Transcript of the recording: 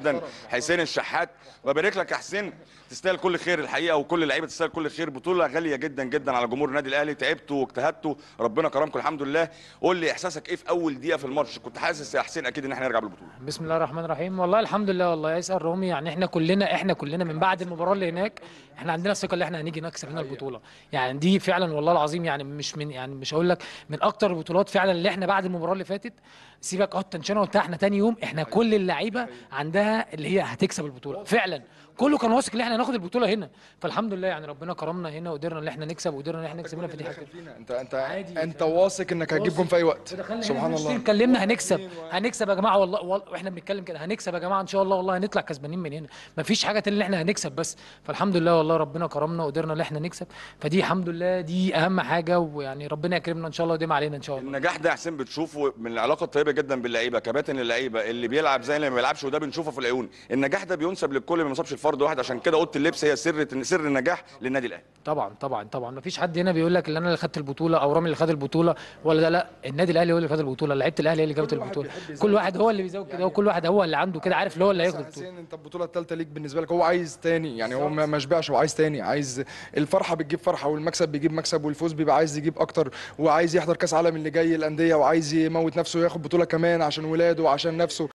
جدا حسين الشحات وبارك لك يا حسين تستاهل كل خير الحقيقه وكل اللعيبه تستاهل كل خير بطوله غاليه جدا جدا على جمهور النادي الاهلي تعبتوا واجتهدتوا ربنا كرمكم الحمد لله قول لي احساسك ايه في اول دقيقه في الماتش كنت حاسس يا حسين اكيد ان احنا هنرجع بالبطوله بسم الله الرحمن الرحيم والله الحمد لله والله يسال رومي يعني احنا كلنا احنا كلنا من بعد المباراه اللي هناك احنا عندنا الثقه اللي احنا هنيجي نكسب هنا أيوة. البطوله يعني دي فعلا والله العظيم يعني مش من يعني مش هقول لك من اكتر البطولات فعلا اللي احنا بعد المباراه اللي فاتت سيبك اه التنشنه وبتاع احنا تاني يوم احنا أيوة. كل اللعيبه أيوة. عندها نفسها اللي هي هتكسب البطوله فعلا كله كان واثق ان احنا هناخد البطوله هنا فالحمد لله يعني ربنا كرمنا هنا وقدرنا ان احنا نكسب وقدرنا ان احنا نكسب هنا دي حاجه انت انت عادي انت واثق انك هتجيب جون في اي وقت سبحان الله اتكلمنا هنكسب هنكسب يا جماعه والله واحنا بنتكلم كده هنكسب يا جماعه ان شاء الله والله هنطلع كسبانين من هنا مفيش حاجه تاني ان احنا هنكسب بس فالحمد لله والله ربنا كرمنا وقدرنا ان احنا نكسب فدي الحمد لله دي اهم حاجه ويعني ربنا يكرمنا ان شاء الله ويديم علينا ان شاء الله النجاح ده يا حسين بتشوفه من العلاقه الطيبه جدا باللعيبه كباتن اللعيبه اللي بيلعب زي اللي ما بيلعبش وده بنشوفه في العيون النجاح ده بينسب للكل ما بينصبش لفرد واحد عشان كده اوضه اللبس هي سر سر النجاح للنادي الاهلي طبعا طبعا طبعا ما فيش حد هنا بيقول لك اللي انا اللي خدت البطوله او رامي اللي خد البطوله ولا ده لا النادي الاهلي هو اللي خد البطوله لعيبه الاهلي هي اللي جابت البطوله كل واحد هو اللي بيزود كده يعني وكل واحد هو اللي عنده كده عارف اللي هو اللي هياخد البطوله انت البطوله الثالثه ليك بالنسبه لك هو عايز ثاني يعني هو ما شبعش وعايز ثاني عايز الفرحه بتجيب فرحه والمكسب بيجيب مكسب والفوز بيبقى عايز يجيب اكتر وعايز يحضر كاس عالم اللي جاي الانديه وعايز يموت نفسه وياخد بطوله كمان عشان ولاده وعشان نفسه